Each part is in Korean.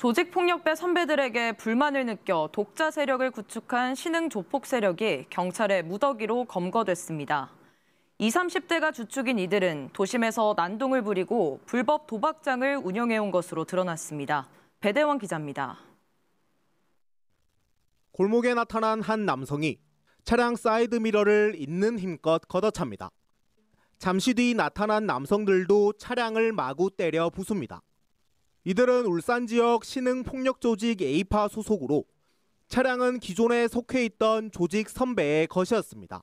조직폭력배 선배들에게 불만을 느껴 독자 세력을 구축한 신흥 조폭 세력이 경찰의 무더기로 검거됐습니다. 20, 30대가 주축인 이들은 도심에서 난동을 부리고 불법 도박장을 운영해온 것으로 드러났습니다. 배대원 기자입니다. 골목에 나타난 한 남성이 차량 사이드미러를 있는 힘껏 걷어찹니다. 잠시 뒤 나타난 남성들도 차량을 마구 때려 부숩니다. 이들은 울산 지역 신흥 폭력 조직 A파 소속으로 차량은 기존에 속해 있던 조직 선배의 것이었습니다.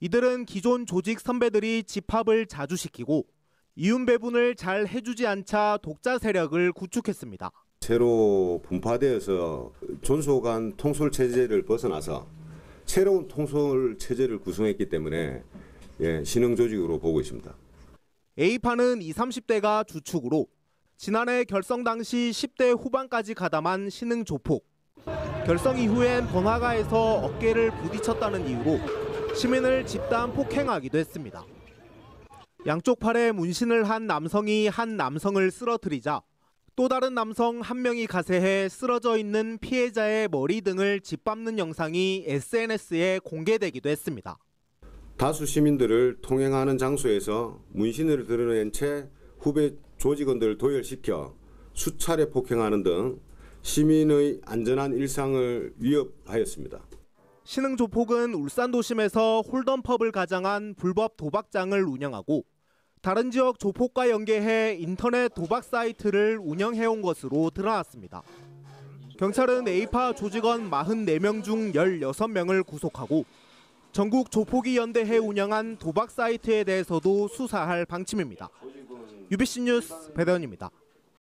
이들은 기존 조직 선배들이 집합을 자주 시키고 이윤 배분을 잘 해주지 않자 독자 세력을 구축했습니다. 새로 분파되어서 존속한 통솔 체제를 벗어나서 새로운 통솔 체제를 구성했기 때문에 예, 신흥 조직으로 보고 있습니다. A파는 20, 30대가 주축으로 지난해 결성 당시 10대 후반까지 가담한 신흥 조폭. 결성 이후엔 번화가에서 어깨를 부딪혔다는 이유로 시민을 집단 폭행하기도 했습니다. 양쪽 팔에 문신을 한 남성이 한 남성을 쓰러뜨리자 또 다른 남성 한 명이 가세해 쓰러져 있는 피해자의 머리 등을 짓밟는 영상이 SNS에 공개되기도 했습니다. 다수 시민들을 통행하는 장소에서 문신을 드러낸 채 후배 조직원들을 도열시켜 수차례 폭행하는 등 시민의 안전한 일상을 위협하였습니다. 신흥조폭은 울산 도심에서 홀덤펍을 가장한 불법 도박장을 운영하고 다른 지역 조폭과 연계해 인터넷 도박 사이트를 운영해온 것으로 드러났습니다. 경찰은 A파 조직원 44명 중 16명을 구속하고 전국 조폭이 연대해 운영한 도박 사이트에 대해서도 수사할 방침입니다. UBC 뉴스 배대원입니다.